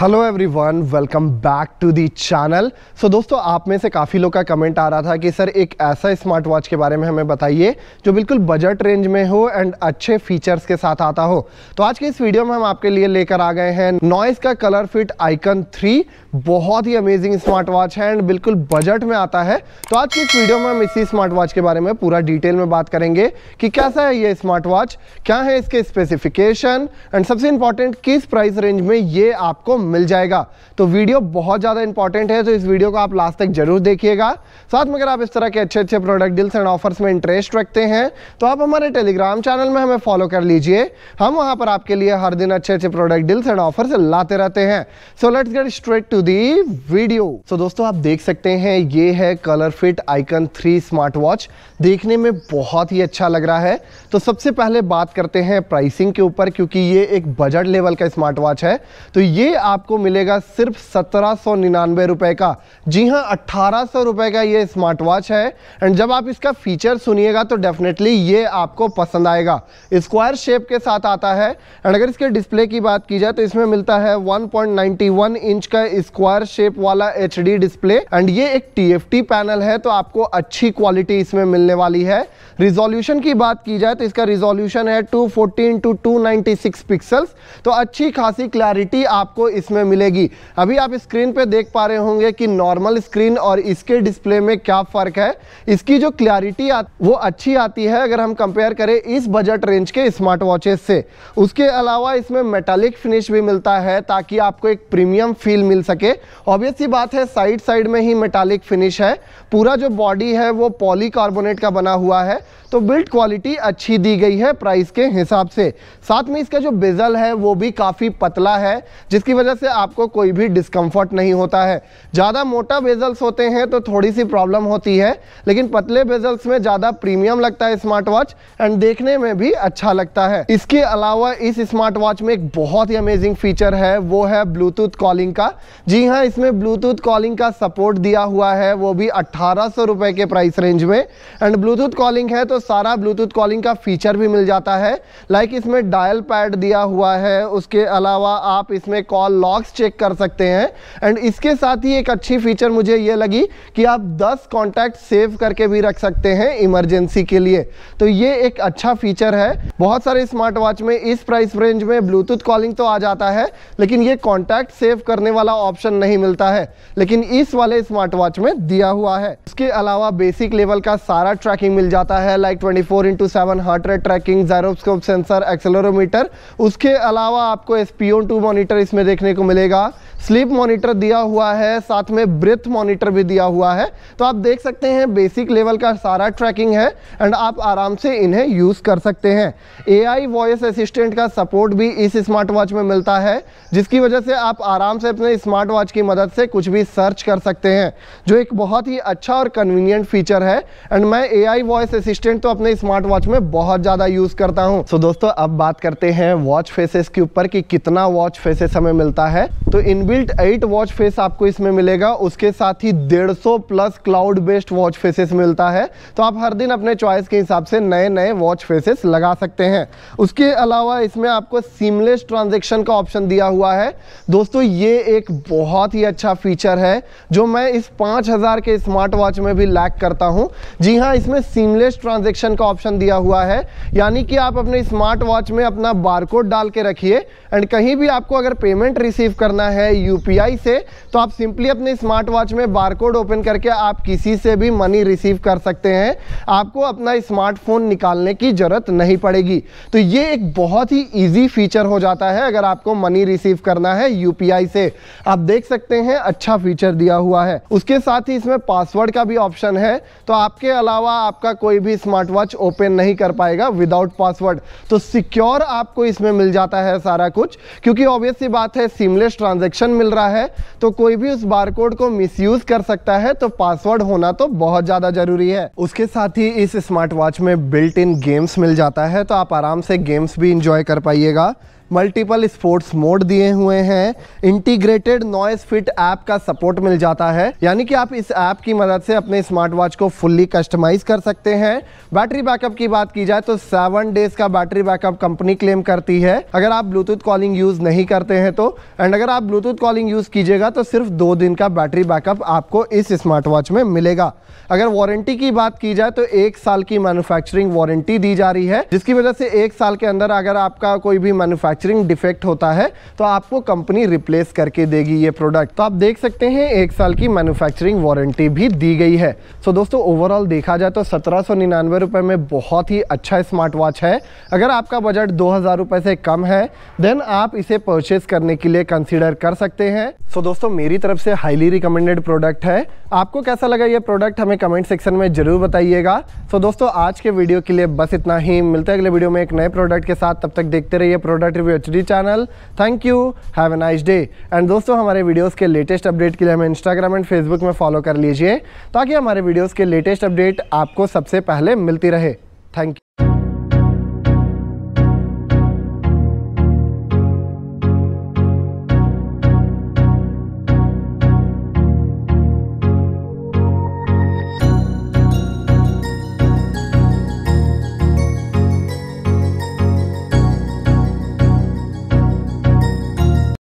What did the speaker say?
hello everyone welcome back to the channel so दोस्तों आप में से काफ़ी लोग का कमेंट आ रहा था कि सर एक ऐसा स्मार्ट वॉच के बारे में हमें बताइए जो बिल्कुल बजट रेंज में हो एंड अच्छे फीचर्स के साथ आता हो तो आज के इस वीडियो में हम आपके लिए लेकर आ गए हैं नॉइस का कलर फिट आइकन थ्री बहुत ही अमेजिंग स्मार्ट वॉच है एंड बिल्कुल बजट में आता है तो आज की इस वीडियो में हम इसी स्मार्ट वॉच के बारे में पूरा डिटेल में बात करेंगे कि कैसा है ये स्मार्ट वॉच क्या है इसके स्पेसिफिकेशन एंड सबसे इंपॉर्टेंट किस प्राइस रेंज में ये आपको मिल जाएगा तो वीडियो बहुत ज़्यादा इंपॉर्टेंट है तो इस वीडियो को आप लास्ट तक जरूर देखिएगा साथ में अगर आप इस तरह के अच्छे अच्छे प्रोडक्ट डील्स एंड ऑफर्स में इंटरेस्ट रखते हैं तो आप हमारे टेलीग्राम चैनल में हमें फॉलो कर लीजिए हम वहाँ पर आपके लिए हर दिन अच्छे अच्छे प्रोडक्ट डील्स एंड ऑफर्स लाते रहते हैं so let's get straight to the video so दोस्तों आप देख सकते हैं ये है colour fit icon three smart watch देखने में बहुत ही अच्छा लग रहा है तो सबसे पहले बात करते हैं प्राइसिंग के ऊपर क्योंकि ये एक बजट लेवल का स्मार्ट वॉच है तो ये आप आपको मिलेगा सिर्फ सत्रह सौ निन्यानवे रुपये का जी हाँ अट्ठारह सौ रुपये का ये स्मार्ट वॉच है एंड जब आप इसका फीचर सुनिएगा तो डेफिनेटली ये आपको पसंद आएगा स्क्वायर शेप के साथ आता है एंड अगर इसके डिस्प्ले की बात की जाए तो इसमें मिलता है 1.91 इंच का स्क्वायर शेप वाला एच डिस्प्ले एंड ये एक टी पैनल है तो आपको अच्छी क्वालिटी इसमें मिलने वाली है रिजोल्यूशन की बात की जाए तो इसका रिजोल्यूशन है two fourteen two two pixels तो अच्छी खासी क्लैरिटी आपको इस इसमें मिलेगी अभी आप स्क्रीन पे देख पा रहे होंगे कि नॉर्मल स्क्रीन और इसके डिस्प्ले में क्या फ़र्क है इसकी जो क्लैरिटी वो अच्छी आती है अगर हम कंपेयर करें इस बजट रेंज के स्मार्ट वॉचेस से उसके अलावा इसमें मेटालिक फिनिश भी मिलता है ताकि आपको एक प्रीमियम फील मिल सके ऑब्वियस बात है साइड साइड में ही मेटालिक फिनिश है पूरा जो बॉडी है वो पॉलीकार्बोनेट का बना हुआ है तो बिल्ड क्वालिटी अच्छी दी गई है प्राइस के हिसाब से साथ में इसका जो बेजल है वो भी काफ़ी पतला है जिसकी वजह से आपको कोई भी डिस्कम्फर्ट नहीं होता है ज़्यादा मोटा बेजल्स होते हैं तो थोड़ी सी प्रॉब्लम होती है लेकिन पतले बेजल्स में ज़्यादा प्रीमियम लगता है स्मार्ट वॉच एंड देखने में भी अच्छा लगता है इसके अलावा इस स्मार्ट वॉच में एक बहुत ही अमेजिंग फीचर है वो है ब्लूटूथ कॉलिंग का जी हाँ इसमें ब्लूटूथ कॉलिंग का सपोर्ट दिया हुआ है वो भी अट्ठारह सौ के प्राइस रेंज में एंड ब्लूटूथ कॉलिंग है तो सारा ब्लूटूथ कॉलिंग का फीचर भी मिल जाता है लाइक इसमें डायल पैड दिया हुआ है उसके अलावा आप इसमें कॉल लॉग्स चेक कर सकते हैं एंड इसके साथ ही एक अच्छी फीचर मुझे ये लगी कि आप 10 कॉन्टैक्ट सेव करके भी रख सकते हैं इमरजेंसी के लिए तो ये एक अच्छा फीचर है बहुत सारे स्मार्ट वॉच में इस प्राइस रेंज में ब्लूटूथ कॉलिंग तो आ जाता है लेकिन ये कॉन्टैक्ट सेव करने वाला ऑप्शन नहीं मिलता है लेकिन इस वाले स्मार्ट वॉच में दिया हुआ है उसके अलावा बेसिक लेवल का सारा ट्रैकिंग मिल जाता है like twenty four into seven heart rate tracking gyroscope sensor accelerometer उसके अलावा आपको एसपीओ टू मॉनिटर इसमें देखने को मिलेगा स्लीप मॉनिटर दिया हुआ है साथ में ब्रेथ मॉनिटर भी दिया हुआ है तो आप देख सकते हैं बेसिक लेवल का सारा ट्रैकिंग है एंड आप आराम से इन्हें यूज़ कर सकते हैं एआई वॉइस असिस्टेंट का सपोर्ट भी इस स्मार्ट वॉच में मिलता है जिसकी वजह से आप आराम से अपने स्मार्ट वॉच की मदद से कुछ भी सर्च कर सकते हैं जो एक बहुत ही अच्छा और कन्वीनियंट फीचर है एंड मैं एआई वॉइस असिस्टेंट तो अपने स्मार्ट वॉच में बहुत ज़्यादा यूज़ करता हूँ सो so, दोस्तों अब बात करते हैं वॉच फेसेस के ऊपर कि कितना वॉच फेसेस हमें मिलता रहा है तो इनबिल्ट एट वॉच फेस आपको इसमें मिलेगा उसके साथ ही 150 plus cloud based watch faces मिलता है तो आप हर दिन अपने चॉइस के हिसाब से नए नए वॉच फेसेस लगा सकते हैं उसके अलावा इसमें आपको सीमलेस ट्रांजेक्शन का ऑप्शन दिया हुआ है दोस्तों ये एक बहुत ही अच्छा फीचर है जो मैं इस पाँच के स्मार्ट वॉच में भी लैक करता हूँ जी हाँ इसमें सीमलेस ट्रांजेक्शन का ऑप्शन दिया हुआ है यानी कि आप अपने स्मार्ट वॉच में अपना बारकोड डाल के रखिए एंड कहीं भी आपको अगर पेमेंट रिसीव करना है यूपीआई से तो आप सिंपली अपने स्मार्ट वॉच में बारकोड ओपन करके आप किसी से भी मनी रिसीव कर सकते हैं आपको अपना स्मार्टफोन निकालने की ज़रूरत नहीं पड़ेगी तो ये एक बहुत ही ईजी फीचर हो जाता है अगर आपको मनी रिसीव करना है यू से आप देख सकते हैं अच्छा फीचर दिया हुआ है उसके साथ ही इसमें पासवर्ड का भी ऑप्शन है तो आपके अलावा आपका कोई भी स्मार्ट वॉच ओपन नहीं कर पाएगा विदाउट पासवर्ड तो सिक्योर आपको इसमें मिल जाता है सारा कुछ क्योंकि ऑब्वियस सी बात है सीमलेस ट्रांजेक्शन मिल रहा है तो कोई भी उस बार कोड को मिसयूज कर सकता है तो पासवर्ड होना तो बहुत ज़्यादा ज़रूरी है उसके साथ ही इस स्मार्ट वॉच में बिल्ट इन गेम्स मिल जाता है तो आप आराम से गेम्स भी इंजॉय कर पाइएगा मल्टीपल स्पोर्ट्स मोड दिए हुए हैं इंटीग्रेटेड नॉइस फिट ऐप का सपोर्ट मिल जाता है यानी कि आप इस ऐप की मदद से अपने स्मार्ट वॉच को फुल्ली कस्टमाइज कर सकते हैं बैटरी बैकअप की बात की जाए तो सेवन डेज का बैटरी बैकअप कंपनी क्लेम करती है अगर आप ब्लूटूथ कॉलिंग यूज नहीं करते हैं तो एंड अगर आप ब्लूटूथ कॉलिंग यूज कीजिएगा तो सिर्फ दो दिन का बैटरी बैकअप आपको इस स्मार्ट वॉच में मिलेगा अगर वारंटी की बात की जाए तो एक साल की मैन्युफैक्चरिंग वारंटी दी जा रही है जिसकी वजह से एक साल के अंदर अगर आपका कोई भी मैन्युफैक्चर मैन्युफैक्चरिंग डिफेक्ट होता है तो आपको कंपनी रिप्लेस करके देगी ये प्रोडक्ट तो आप देख सकते हैं एक साल की मैन्युफैक्चरिंग वारंटी भी दी गई है सो so, दोस्तों ओवरऑल देखा जाए तो सत्रह सौ में बहुत ही अच्छा स्मार्ट वॉच है अगर आपका बजट दो हज़ार से कम है देन आप इसे परचेज करने के लिए कंसिडर कर सकते हैं सो so, दोस्तों मेरी तरफ से हाईली रिकमेंडेड प्रोडक्ट है आपको कैसा लगा ये प्रोडक्ट हमें कमेंट सेक्शन में ज़रूर बताइएगा सो so, दोस्तों आज के वीडियो के लिए बस इतना ही मिलता है अगले वीडियो में एक नए प्रोडक्ट के साथ तब तक देखते रहिए product YouTube H channel thank you have a nice day and दोस्तों हमारे वीडियोस के लेटेस्ट अपडेट के लिए हमें इंस्टाग्राम एंड फेसबुक में फॉलो कर लीजिए ताकि हमारे वीडियोस के लेटेस्ट अपडेट आपको सबसे पहले मिलती रहे थैंक यू